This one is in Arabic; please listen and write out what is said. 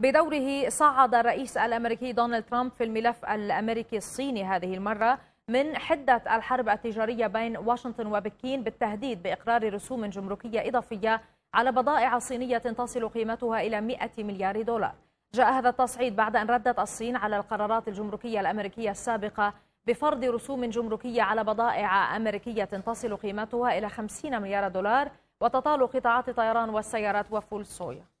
بدوره صعد الرئيس الامريكي دونالد ترامب في الملف الامريكي الصيني هذه المره من حده الحرب التجاريه بين واشنطن وبكين بالتهديد باقرار رسوم جمركيه اضافيه على بضائع صينيه تصل قيمتها الى 100 مليار دولار. جاء هذا التصعيد بعد ان ردت الصين على القرارات الجمركيه الامريكيه السابقه بفرض رسوم جمركيه على بضائع امريكيه تصل قيمتها الى 50 مليار دولار وتطال قطاعات الطيران والسيارات وفول صويا.